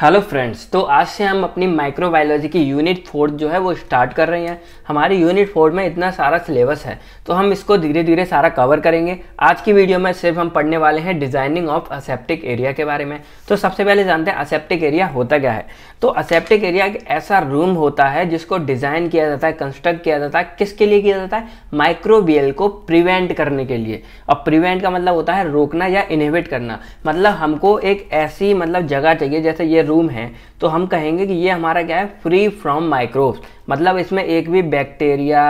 hello friends तो आज से हम अपनी माइक्रोबायोलॉजी की यूनिट फोर्थ जो है वो स्टार्ट कर रहे हैं हमारी यूनिट फोर्थ में इतना सारा सिलेबस है तो हम इसको धीरे धीरे सारा कवर करेंगे आज की वीडियो में सिर्फ हम पढ़ने वाले हैं डिजाइनिंग ऑफ असेप्टिक एरिया के बारे में तो सबसे पहले जानते हैं असेप्टिक एरिया होता क्या है तो असेप्टिक एरिया एक ऐसा रूम होता है जिसको डिज़ाइन किया जाता है कंस्ट्रक्ट किया जाता है किसके लिए किया जाता है माइक्रोबियल को प्रिवेंट करने के लिए और प्रिवेंट का मतलब होता है रोकना या इनहिबिट करना मतलब हमको एक ऐसी मतलब जगह चाहिए जैसे ये रूम है तो हम कहेंगे कि ये हमारा क्या है फ्री फ्रॉम माइक्रोब्स मतलब इसमें एक भी बैक्टीरिया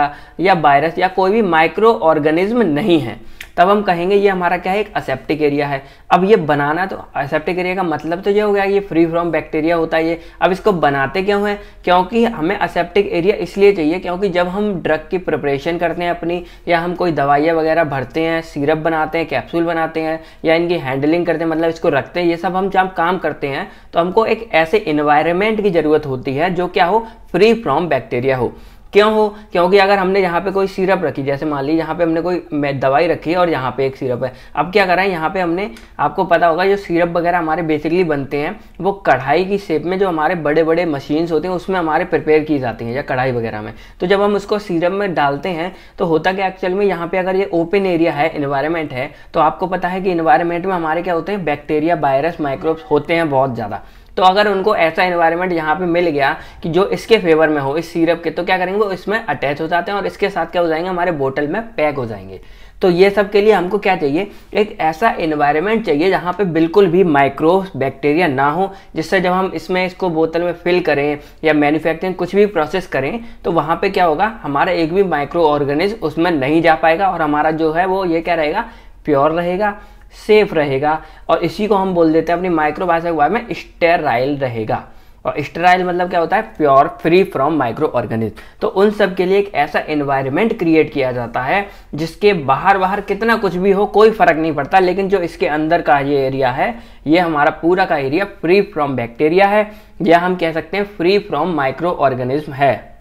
या वायरस या कोई भी माइक्रो ऑर्गेनिज्म नहीं है तब हम कहेंगे ये हमारा क्या है एक असेप्टिक एरिया है अब ये बनाना तो असेप्टिक एरिया का मतलब तो ये हो गया ये फ्री फ्रॉम बैक्टीरिया होता है ये अब इसको बनाते क्यों है क्योंकि हमें असेप्टिक एरिया इसलिए चाहिए क्योंकि जब हम ड्रग की प्रिपरेशन करते हैं अपनी या हम कोई दवाइयाँ वगैरह भरते हैं सिरप बनाते हैं कैप्सूल बनाते हैं या इनकी हैंडलिंग करते हैं मतलब इसको रखते हैं ये सब हम जब काम करते हैं तो हमको एक ऐसे इन्वायरमेंट की ज़रूरत होती है जो क्या हो फ्री फ्रॉम बैक्टीरिया हो क्यों हो क्योंकि अगर हमने यहाँ पे कोई सिरप रखी जैसे मान लीजिए यहाँ पे हमने कोई दवाई रखी है और यहाँ पे एक सिरप है अब क्या करा है यहाँ पे हमने आपको पता होगा जो सिरप वगैरह हमारे बेसिकली बनते हैं वो कढ़ाई की शेप में जो हमारे बड़े बड़े मशीन्स होते हैं उसमें हमारे प्रिपेयर की जाती हैं या कढ़ाई वगैरह में तो जब हम उसको सीरप में डालते हैं तो होता क्या एक्चुअल में यहाँ पे अगर ये ओपन एरिया है इन्वायरमेंट है तो आपको पता है कि इन्वायरमेंट में हमारे क्या होते हैं बैक्टीरिया वायरस माइक्रोब्स होते हैं बहुत ज़्यादा तो अगर उनको ऐसा इन्वायरमेंट यहाँ पे मिल गया कि जो इसके फेवर में हो इस सीरप के तो क्या करेंगे वो इसमें अटैच हो जाते हैं और इसके साथ क्या हो जाएंगे हमारे बोतल में पैक हो जाएंगे तो ये सब के लिए हमको क्या चाहिए एक ऐसा इन्वायरमेंट चाहिए जहाँ पे बिल्कुल भी माइक्रो बैक्टीरिया ना हो जिससे जब हम इसमें इसको बोतल में फिल करें या मैन्युफैक्चरिंग कुछ भी प्रोसेस करें तो वहाँ पे क्या होगा हमारा एक भी माइक्रो ऑर्गेनिज उसमें नहीं जा पाएगा और हमारा जो है वो ये क्या रहेगा प्योर रहेगा सेफ रहेगा और इसी को हम बोल देते हैं अपनी माइक्रोबासा के में स्टेराइल रहेगा और स्टेराइल मतलब क्या होता है pure free from microorganism तो उन सब के लिए एक ऐसा एनवायरनमेंट क्रिएट किया जाता है जिसके बाहर बाहर कितना कुछ भी हो कोई फर्क नहीं पड़ता लेकिन जो इसके अंदर का ये एरिया है ये हमारा पूरा का एरिया फ्री फ्रॉम बैक्टीरिया है या हम कह सकते हैं फ्री फ्रॉम माइक्रो ऑर्गेनिज्म है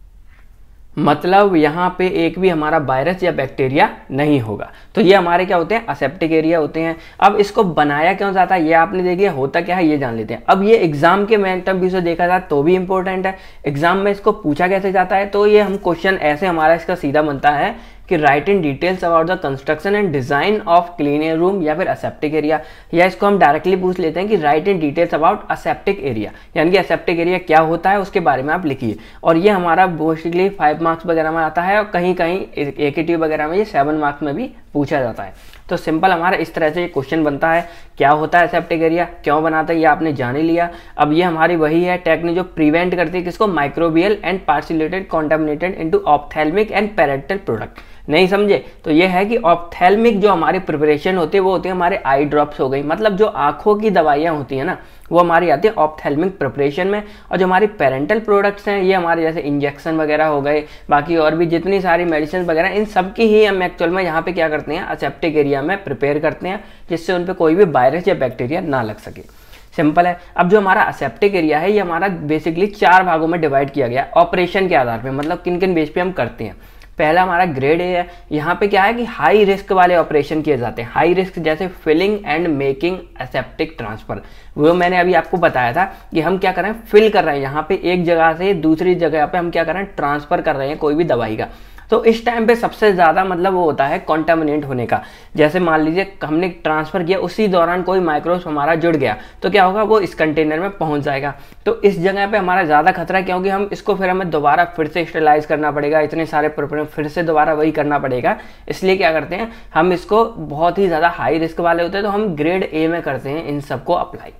मतलब यहाँ पे एक भी हमारा वायरस या बैक्टीरिया नहीं होगा तो ये हमारे क्या होते हैं असेप्टिक एरिया होते हैं अब इसको बनाया क्यों जाता है ये आपने देखिए होता क्या है ये जान लेते हैं अब ये एग्जाम के मैं तब भी से देखा जाए तो भी इंपॉर्टेंट है एग्जाम में इसको पूछा कैसे जाता है तो ये हम क्वेश्चन ऐसे हमारा इसका सीधा बनता है कि write in details about the construction and design of cleaning room या फिर असेप्टिक एरिया या इसको हम डायरेक्टली पूछ लेते हैं कि write in details about aseptic area यानी कि असेप्टिक एरिया क्या होता है उसके बारे में आप लिखिए और ये हमारा मोस्टली फाइव मार्क्स वगैरह में आता है और कहीं कहीं ए के वगैरह में ये सेवन मार्क्स में भी पूछा जाता है तो सिंपल हमारा इस तरह से ये क्वेश्चन बनता है क्या होता है सेप्टिक एरिया क्यों बनाता है ये आपने जान ही लिया अब ये हमारी वही है टेक्निक जो प्रिवेंट करती है किसको microbial and particulate contaminated into ophthalmic and parenteral product नहीं समझे तो ये है कि ऑप्थेलमिक जो हमारे प्रिपरेशन होते हैं वो होते हैं हमारे आई ड्रॉप्स हो गई मतलब जो आंखों की दवाइयाँ होती हैं ना वो हमारी आती है ऑप्थेलमिक प्रिपरेशन में और जो हमारे पेरेंटल प्रोडक्ट्स हैं ये हमारे जैसे इंजेक्शन वगैरह हो गए बाकी और भी जितनी सारी मेडिसिन वगैरह इन सब की ही हम एक्चुअल में यहाँ पे क्या करते हैं असेप्टिक एरिया में प्रिपेयर करते हैं जिससे उन पर कोई भी वायरस या बैक्टीरिया ना लग सके सिंपल है अब जो हमारा असेप्टिक एरिया है ये हमारा बेसिकली चार भागों में डिवाइड किया गया ऑपरेशन के आधार पर मतलब किन किन बेस पे हम करते हैं पहला हमारा ग्रेड ए है यहाँ पे क्या है कि हाई रिस्क वाले ऑपरेशन किए जाते हैं हाई रिस्क जैसे filling and making aseptic transfer वो मैंने अभी आपको बताया था कि हम क्या कर रहे हैं फिल कर रहे हैं यहाँ पे एक जगह से दूसरी जगह पे हम क्या कर रहे हैं ट्रांसफर कर रहे हैं कोई भी दवाई का तो इस टाइम पे सबसे ज़्यादा मतलब वो होता है कॉन्टामिनेंट होने का जैसे मान लीजिए हमने ट्रांसफ़र किया उसी दौरान कोई माइक्रोब हमारा जुड़ गया तो क्या होगा वो इस कंटेनर में पहुंच जाएगा तो इस जगह पे हमारा ज़्यादा खतरा है क्योंकि हम इसको फिर हमें दोबारा फिर से स्टेलाइज करना पड़ेगा इतने सारे प्रॉब्लम फिर से दोबारा वही करना पड़ेगा इसलिए क्या करते हैं हम इसको बहुत ही ज़्यादा हाई रिस्क वाले होते हैं तो हम ग्रेड ए में करते हैं इन सबको अप्लाई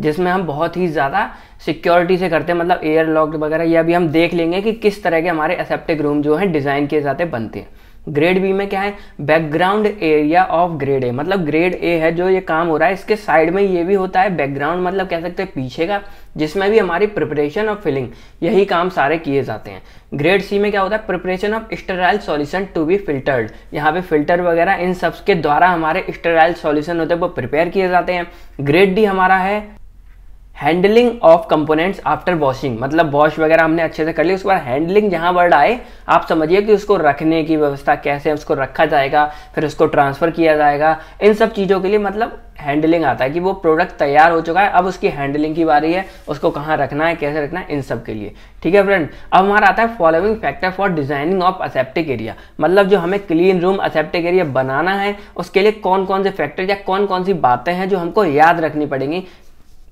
जिसमें हम बहुत ही ज़्यादा सिक्योरिटी से करते हैं मतलब एयर लॉक वगैरह ये अभी हम देख लेंगे कि किस तरह के हमारे एसेप्टिक रूम जो हैं डिज़ाइन किए जाते बनते हैं ग्रेड बी में क्या है background area of grade A मतलब ग्रेड ए है जो ये काम हो रहा है इसके साइड में ये भी होता है बैकग्राउंड मतलब कह सकते हैं पीछे का जिसमें भी हमारी प्रिपरेशन और फिलिंग यही काम सारे किए जाते हैं ग्रेड सी में क्या होता है preparation of sterile solution to be filtered यहाँ पे फिल्टर वगैरह इन सब के द्वारा हमारे स्टेराइल सॉल्यूशन होते हैं वो प्रिपेयर किए जाते हैं ग्रेड डी हमारा है handling of components after washing मतलब वॉश वगैरह हमने अच्छे से कर लिया उसके बाद हैंडलिंग जहाँ वर्ड आए आप समझिए कि उसको रखने की व्यवस्था कैसे उसको रखा जाएगा फिर उसको ट्रांसफ़र किया जाएगा इन सब चीज़ों के लिए मतलब हैंडलिंग आता है कि वो प्रोडक्ट तैयार हो चुका है अब उसकी हैंडलिंग की बारी है उसको कहाँ रखना है कैसे रखना है इन सब के लिए ठीक है फ्रेंड अब हमारा आता है following factor for designing of aseptic area मतलब जो हमें क्लीन रूम असेप्टिक एरिया बनाना है उसके लिए कौन कौन से फैक्टर या कौन कौन सी बातें हैं जो हमको याद रखनी पड़ेंगी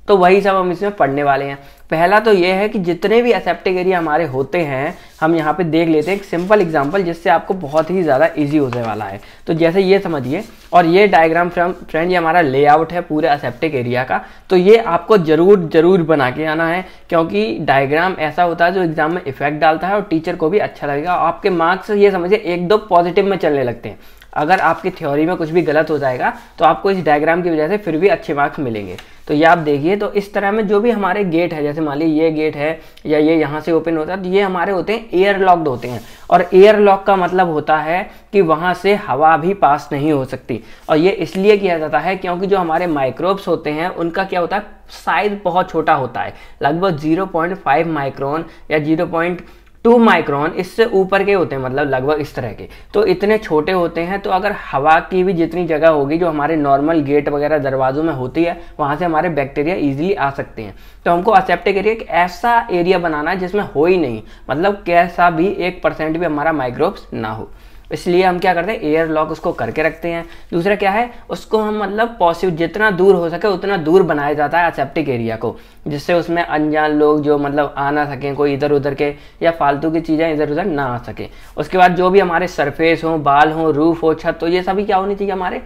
तो वही सब हम इसमें पढ़ने वाले हैं पहला तो ये है कि जितने भी एसेप्टिक एरिया हमारे होते हैं हम यहाँ पे देख लेते हैं एक सिंपल एग्जांपल जिससे आपको बहुत ही ज़्यादा इजी होने वाला है तो जैसे ये समझिए और ये डायग्राम फ्रेंड ये हमारा लेआउट है पूरे एसेप्टिक एरिया का तो ये आपको ज़रूर ज़रूर बना के आना है क्योंकि डायग्राम ऐसा होता है जो एग्ज़ाम में इफेक्ट डालता है और टीचर को भी अच्छा लगेगा आपके मार्क्स ये समझिए एक दो पॉजिटिव में चलने लगते हैं अगर आपकी थ्योरी में कुछ भी गलत हो जाएगा तो आपको इस डायग्राम की वजह से फिर भी अच्छे मार्क्स मिलेंगे तो ये आप देखिए तो इस तरह में जो भी हमारे गेट है जैसे मान लीजिए ये गेट है या ये यहाँ से ओपन होता है तो ये हमारे होते हैं एयर लॉक्ड होते हैं और एयर लॉक का मतलब होता है कि वहाँ से हवा भी पास नहीं हो सकती और ये इसलिए किया जाता है क्योंकि जो हमारे माइक्रोब्स होते हैं उनका क्या होता है साइज बहुत छोटा होता है लगभग फाइव माइक्रोन या पॉइंट टू माइक्रोन इससे ऊपर के होते हैं मतलब लगभग इस तरह के तो इतने छोटे होते हैं तो अगर हवा की भी जितनी जगह होगी जो हमारे नॉर्मल गेट वगैरह दरवाजों में होती है वहाँ से हमारे बैक्टीरिया इजीली आ सकते हैं तो हमको एक्सेप्ट करिए कि ऐसा एरिया बनाना है जिसमें हो ही नहीं मतलब कैसा भी एक परसेंट भी हमारा माइक्रोब्स ना हो इसलिए हम क्या करते हैं एयर लॉक उसको करके रखते हैं दूसरा क्या है उसको हम मतलब पॉसिबल जितना दूर हो सके उतना दूर बनाया जाता है असेप्टिक एरिया को जिससे उसमें अनजान लोग जो मतलब आ ना सकें कोई इधर उधर के या फालतू की चीज़ें इधर उधर ना आ सकें उसके बाद जो भी हमारे सरफेस हो बाल हों रूफ हो छत हो ये सभी क्या होनी चाहिए हमारे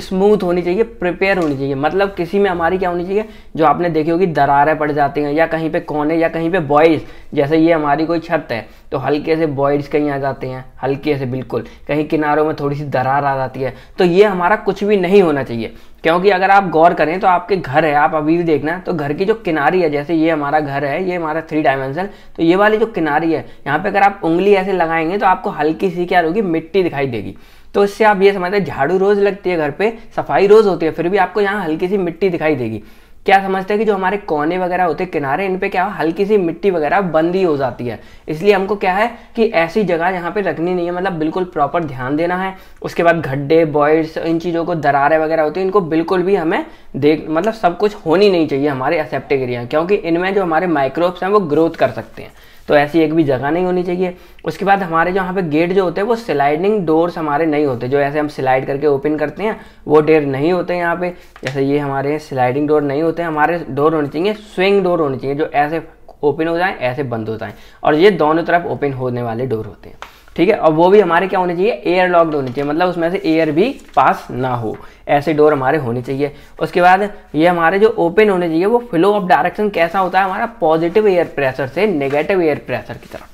स्मूथ होनी चाहिए प्रिपेयर होनी चाहिए मतलब किसी में हमारी क्या होनी चाहिए जो आपने देखी होगी दरारें पड़ जाती हैं या कहीं पे कोने या कहीं पे बॉयज़ जैसे ये हमारी कोई छत है तो हल्के से बॉयज कहीं आ जाते हैं हल्के से बिल्कुल कहीं किनारों में थोड़ी सी दरार आ जाती है तो ये हमारा कुछ भी नहीं होना चाहिए क्योंकि अगर आप गौर करें तो आपके घर है आप अभी भी देखना तो घर की जो किनारी है जैसे ये हमारा घर है ये हमारा थ्री डायमेंशन तो ये वाली जो किनारी है यहाँ पे अगर आप उंगली ऐसे लगाएंगे तो आपको हल्की सी क्या होगी मिट्टी दिखाई देगी तो इससे आप ये समझते हैं झाड़ू रोज लगती है घर पे सफाई रोज होती है फिर भी आपको यहाँ हल्की सी मिट्टी दिखाई देगी क्या समझते हैं कि जो हमारे कोने वगैरह होते हैं किनारे इन पे क्या हल्की सी मिट्टी वगैरह बंदी हो जाती है इसलिए हमको क्या है कि ऐसी जगह यहाँ पे रखनी नहीं है मतलब बिल्कुल प्रॉपर ध्यान देना है उसके बाद गड्ढे बॉयड्स इन चीज़ों को दरारें वगैरह होती हैं इनको बिल्कुल भी हमें देख मतलब सब कुछ होनी नहीं चाहिए हमारे एसेप्टिक एरिया क्योंकि इनमें जो हमारे माइक्रोब्स हैं वो ग्रोथ कर सकते हैं तो ऐसी एक भी जगह नहीं होनी चाहिए उसके बाद हमारे जो यहाँ पे गेट जो होते हैं वो स्लाइडिंग डोर्स हमारे नहीं होते जो ऐसे हम स्लाइड करके ओपन करते हैं वो डेर नहीं होते यहाँ पे जैसे ये हमारे स्लाइडिंग डोर नहीं होते हमारे डोर होने चाहिए स्विंग डोर होने चाहिए जो ऐसे ओपन हो जाए ऐसे बंद हो जाए और ये दोनों तरफ ओपन होने वाले डोर होते हैं ठीक है और वो भी हमारे क्या होने चाहिए एयर लॉक्ड होने चाहिए मतलब उसमें से एयर भी पास ना हो ऐसे डोर हमारे होने चाहिए उसके बाद ये हमारे जो ओपन होने चाहिए वो फ्लो ऑफ डायरेक्शन कैसा होता है हमारा पॉजिटिव एयर प्रेशर से नेगेटिव एयर प्रेशर की तरफ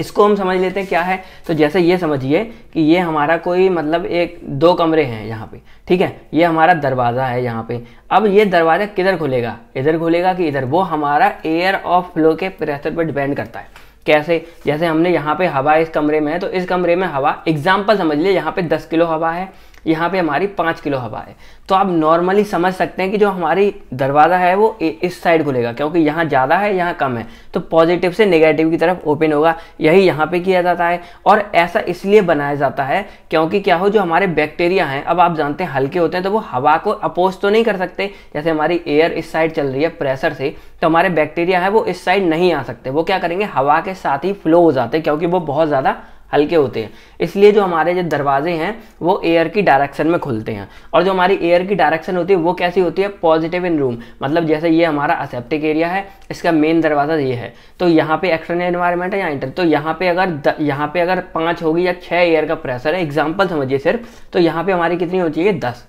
इसको हम समझ लेते हैं क्या है तो जैसे ये समझिए कि ये हमारा कोई मतलब एक दो कमरे हैं यहाँ पे ठीक है ये हमारा दरवाज़ा है यहाँ पे अब ये दरवाज़ा किधर खुलेगा इधर खुलेगा कि इधर वो हमारा एयर ऑफ फ्लो के प्रेशर पर डिपेंड करता है कैसे जैसे हमने यहाँ पे हवा इस कमरे में है तो इस कमरे में हवा एग्जाम्पल समझ लिए यहाँ पे 10 किलो हवा है यहाँ पे हमारी पाँच किलो हवा है तो आप नॉर्मली समझ सकते हैं कि जो हमारी दरवाज़ा है वो इस साइड खुलेगा क्योंकि यहाँ ज़्यादा है यहाँ कम है तो पॉजिटिव से नेगेटिव की तरफ ओपन होगा यही यहाँ पे किया जाता है और ऐसा इसलिए बनाया जाता है क्योंकि क्या हो जो हमारे बैक्टीरिया हैं अब आप जानते हैं हल्के होते हैं तो वो हवा को अपोज तो नहीं कर सकते जैसे हमारी एयर इस साइड चल रही है प्रेशर से तो हमारे बैक्टीरिया है वो इस साइड नहीं आ सकते वो क्या करेंगे हवा के साथ ही फ्लो हो जाते क्योंकि वो बहुत ज़्यादा हल्के होते हैं इसलिए जो हमारे जो दरवाजे हैं वो एयर की डायरेक्शन में खुलते हैं और जो हमारी एयर की डायरेक्शन होती है वो कैसी होती है पॉजिटिव इन रूम मतलब जैसे ये हमारा असेप्टिक एरिया है इसका मेन दरवाज़ा ये है तो यहाँ पे एक्सटर्नल इन्वायरमेंट है या इंटर तो यहाँ पे अगर द, यहाँ पे अगर पाँच होगी या छः एयर का प्रेशर है एग्जाम्पल समझिए सिर्फ तो यहाँ पे हमारी कितनी होती है दस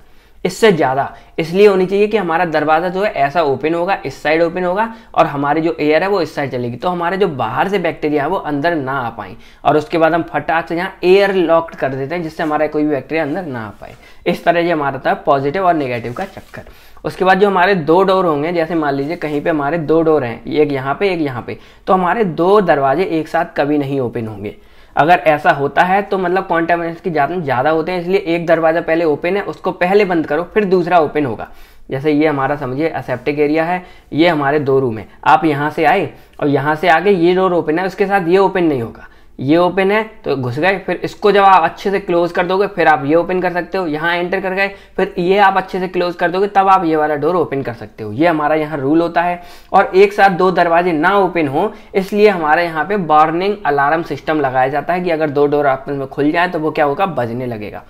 इससे ज़्यादा इसलिए होनी चाहिए कि हमारा दरवाज़ा जो है ऐसा ओपन होगा इस साइड ओपन होगा और हमारी जो एयर है वो इस साइड चलेगी तो हमारे जो बाहर से बैक्टीरिया है वो अंदर ना आ पाए और उसके बाद हम फटाक से यहाँ एयर लॉक्ड कर देते हैं जिससे हमारा कोई भी बैक्टीरिया अंदर ना आ पाए इस तरह से हमारा था पॉजिटिव और निगेटिव का चक्कर उसके बाद जो हमारे दो डोर होंगे जैसे मान लीजिए कहीं पे हमारे दो डोर हैं एक यहाँ पे एक यहाँ पे तो हमारे दो दरवाजे एक साथ कभी नहीं ओपन होंगे अगर ऐसा होता है तो मतलब कॉन्टामिनेंट्स की जान ज़्यादा होते हैं इसलिए एक दरवाज़ा पहले ओपन है उसको पहले बंद करो फिर दूसरा ओपन होगा जैसे ये हमारा समझिए असेप्टिक एरिया है ये हमारे दो रूम है आप यहाँ से आए और यहाँ से आगे ये डोर ओपन है उसके साथ ये ओपन नहीं होगा ये ओपन है तो घुस गए फिर इसको जब आप अच्छे से क्लोज कर दोगे फिर आप ये ओपन कर सकते हो यहाँ एंटर कर गए फिर ये आप अच्छे से क्लोज कर दोगे तब आप ये वाला डोर ओपन कर सकते हो ये हमारा यहाँ रूल होता है और एक साथ दो दरवाजे ना ओपन हो इसलिए हमारे यहाँ पे वार्निंग अलार्म सिस्टम लगाया जाता है कि अगर दो डोर आप में खुल जाए तो वो क्या होगा बजने लगेगा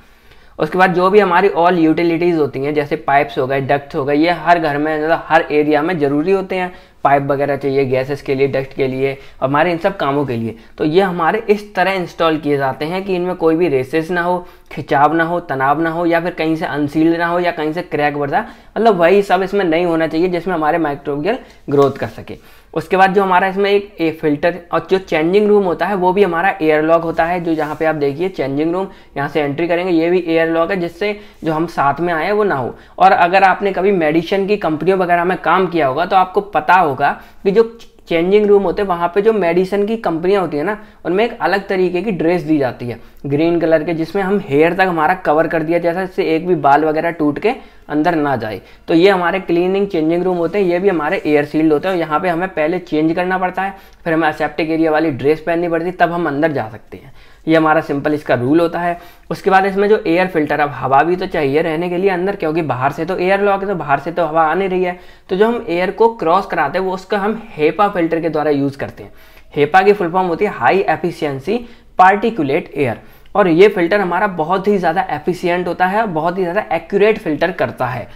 उसके बाद जो भी हमारी ऑल यूटिलिटीज़ होती हैं जैसे पाइप्स हो गए डक्ट हो गए ये हर घर में मतलब हर एरिया में ज़रूरी होते हैं पाइप वगैरह चाहिए गैसेस के लिए डस्ट के लिए हमारे इन सब कामों के लिए तो ये हमारे इस तरह इंस्टॉल किए जाते हैं कि इनमें कोई भी रेसेस ना हो खिंचाव ना हो तनाव ना हो या फिर कहीं से अनसील्ड ना हो या कहीं से क्रैक बढ़ जाए मतलब वही सब इसमें नहीं होना चाहिए जिसमें हमारे माइक्रोबियल ग्रोथ कर सके उसके बाद जो हमारा इसमें एक ए फिल्टर और जो चेंजिंग रूम होता है वो भी हमारा एयर लॉक होता है जो यहाँ पे आप देखिए चेंजिंग रूम यहाँ से एंट्री करेंगे ये भी एयर लॉक है जिससे जो हम साथ में आए वो ना हो और अगर आपने कभी मेडिसिन की कंपनियों वगैरह में काम किया होगा तो आपको पता होगा कि जो चेंजिंग रूम होते हैं वहाँ पे जो मेडिसिन की कंपनियाँ होती है ना उनमें एक अलग तरीके की ड्रेस दी जाती है ग्रीन कलर के जिसमें हम हेयर तक हमारा कवर कर दिया जैसा जिससे एक भी बाल वगैरह टूट के अंदर ना जाए तो ये हमारे क्लीनिंग चेंजिंग रूम होते हैं ये भी हमारे एयर सील्ड होते हैं यहाँ पे हमें पहले चेंज करना पड़ता है फिर हमें असेप्टिक एरिया वाली ड्रेस पहननी पड़ती है तब हम अंदर जा सकते हैं ये हमारा सिंपल इसका रूल होता है उसके बाद इसमें जो एयर फिल्टर अब हवा भी तो चाहिए रहने के लिए अंदर क्योंकि बाहर से तो एयर लॉक है तो बाहर से तो हवा आ नहीं रही है तो जो हम एयर को क्रॉस कराते हैं वो उसका हम हेपा फिल्टर के द्वारा यूज़ करते हैं हेपा की फुल फॉर्म होती है हाई एफिशिएंसी पार्टिकुलेट एयर और ये फिल्टर हमारा बहुत ही ज़्यादा एफिशिएंट होता है और बहुत ही ज़्यादा एक्यूरेट फिल्टर करता है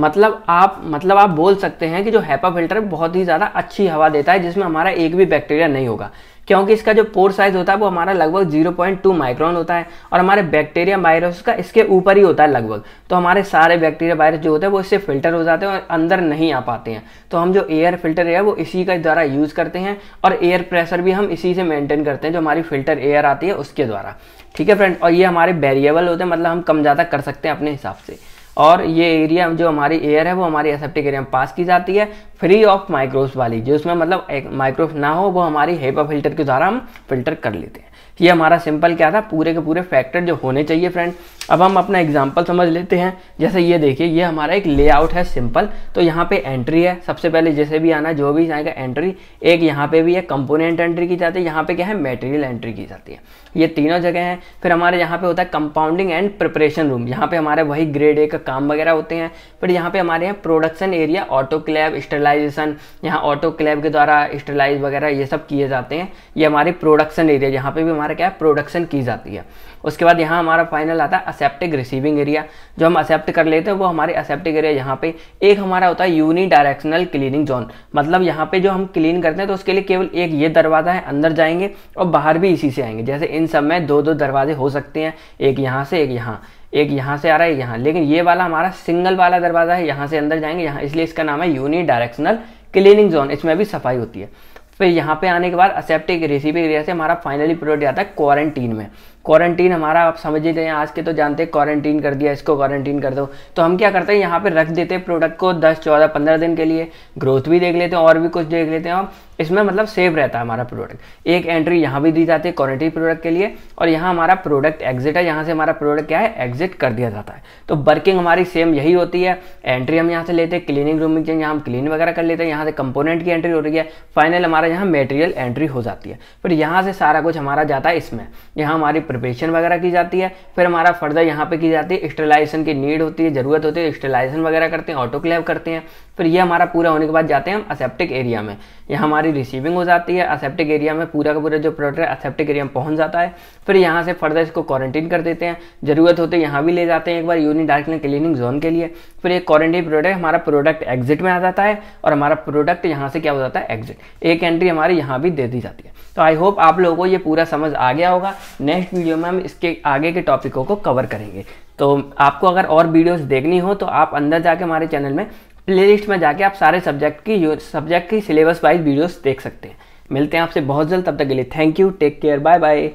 मतलब आप मतलब आप बोल सकते हैं कि जो हैपा फिल्टर बहुत ही ज़्यादा अच्छी हवा देता है जिसमें हमारा एक भी बैक्टीरिया नहीं होगा क्योंकि इसका जो पोर साइज होता है वो हमारा लगभग 0.2 माइक्रोन होता है और हमारे बैक्टीरिया वायरस का इसके ऊपर ही होता है लगभग तो हमारे सारे बैक्टीरिया वायरस जो होते हैं वो इससे फिल्टर हो जाते हैं और अंदर नहीं आ पाते हैं तो हम जो एयर फिल्टर है वो इसी का द्वारा यूज़ करते हैं और एयर प्रेशर भी हम इसी से मेनटेन करते हैं जो हमारी फिल्टर एयर आती है उसके द्वारा ठीक है फ्रेंड और ये हमारे वेरिएबल होते हैं मतलब हम कम ज़्यादा कर सकते हैं अपने हिसाब से और ये एरिया जो हमारी एयर है वो हमारी एसेप्टिक एरिया में पास की जाती है फ्री ऑफ माइक्रोब्स वाली जो उसमें मतलब माइक्रोव ना हो वो हमारी हेपा फिल्टर के द्वारा हम फिल्टर कर लेते हैं ये हमारा सिंपल क्या था पूरे के पूरे फैक्टर जो होने चाहिए फ्रेंड अब हम अपना एग्जाम्पल समझ लेते हैं जैसे ये देखिए ये हमारा एक लेआउट है सिंपल तो यहाँ पे एंट्री है सबसे पहले जैसे भी आना जो भी आएगा एंट्री एक यहाँ पे भी है कंपोनेंट एंट्री की जाती है यहाँ पे क्या है मटेरियल एंट्री की जाती है ये तीनों जगह हैं फिर हमारे यहाँ पे होता है कंपाउंडिंग एंड प्रिपरेशन रूम यहाँ पे हमारे वही ग्रेड ए का काम वगैरह होते हैं फिर यहाँ पे हमारे यहाँ production area autoclave sterilization यहाँ ऑटो क्लैब के द्वारा स्टरलाइज वगैरह ये सब किए जाते हैं ये हमारे प्रोडक्शन एरिया यहाँ पे भी हमारा क्या है प्रोडक्शन की जाती है उसके बाद यहाँ हमारा फाइनल आता है असेप्टिक रिसीविंग एरिया जो हम असेप्ट कर लेते हैं वो हमारे असेप्टिक एरिया यहाँ पे एक हमारा होता है यूनि डायरेक्शनल क्लीनिंग जोन मतलब यहाँ पे जो हम क्लीन करते हैं तो उसके लिए केवल एक ये दरवाज़ा है अंदर जाएंगे और बाहर भी इसी से आएंगे जैसे इन सब में दो दो दरवाजे हो सकते हैं एक यहाँ से एक यहाँ एक यहाँ से आ रहा है यहाँ लेकिन ये वाला हमारा सिंगल वाला दरवाज़ा है यहाँ से अंदर जाएंगे यहाँ इसलिए इसका नाम है यूनि डायरेक्शनल क्लीनिंग जोन इसमें भी सफाई होती है फिर यहाँ पे आने के बाद असेप्टिक रेसिपी एरिया से हमारा फाइनली पीरियड आता है क्वारंटीन में क्वारंटीन हमारा आप समझ ही हैं आज के तो जानते हैं क्वारंटीन कर दिया इसको क्वारंटीन कर दो तो हम क्या करते हैं यहाँ पे रख देते हैं प्रोडक्ट को 10 14 15 दिन के लिए ग्रोथ भी देख लेते हैं और भी कुछ देख लेते हैं हम इसमें मतलब सेव रहता है हमारा प्रोडक्ट एक एंट्री यहाँ भी दी जाती है क्वारंटीन प्रोडक्ट के लिए और यहाँ हमारा प्रोडक्ट एग्जिट है यहाँ से हमारा प्रोडक्ट क्या है एग्जिट कर दिया जाता है तो वर्किंग हमारी सेम यही होती है एंट्री हम यहाँ से लेते हैं क्लीनिंग रूमिंग में यहाँ हम क्लीन वगैरह कर लेते हैं यहाँ से कंपोनेंट की एंट्री हो रही है फाइनल हमारा यहाँ मेटेरियल एंट्री हो जाती है फिर यहाँ से सारा कुछ हमारा जाता है इसमें यहाँ हमारी प्रिपरेशन वगैरह की जाती है फिर हमारा फर्दर यहाँ पे की जाती है स्टेलाइजेशन की नीड होती है ज़रूरत होती है स्टेलाइजेशन वगैरह करते हैं ऑटोक्लेव करते हैं फिर ये हमारा पूरा होने के बाद जाते हैं हम असेप्टिक एरिया में यहाँ हमारी रिसीविंग हो जाती है असेप्टिक एरिया में पूरा का पूरा जो प्रोडक्ट है असेप्टिक एरिया में पहुँच जाता है फिर यहाँ से फर्दर इसको क्वारंटीन कर देते हैं जरूरत होती है यहाँ भी ले जाते हैं एक बार यूनिट डार्कलिंग क्लीनिंग जोन के लिए फिर एक क्वारंटीन प्रोडक्ट हमारा प्रोडक्ट एग्जिट में आ जाता है और हमारा प्रोडक्ट यहाँ से क्या हो जाता है एग्जिट एक एंट्री हमारी यहाँ भी दे दी जाती है तो आई होप आप लोगों को ये पूरा समझ आ गया होगा नेक्स्ट वीडियो में हम इसके आगे के टॉपिकों को कवर करेंगे तो आपको अगर और वीडियोस देखनी हो तो आप अंदर जाके हमारे चैनल में प्लेलिस्ट में जाके आप सारे सब्जेक्ट की सब्जेक्ट की सिलेबस वाइज वीडियोस देख सकते हैं मिलते हैं आपसे बहुत जल्द तब तक के लिए thank you take care bye bye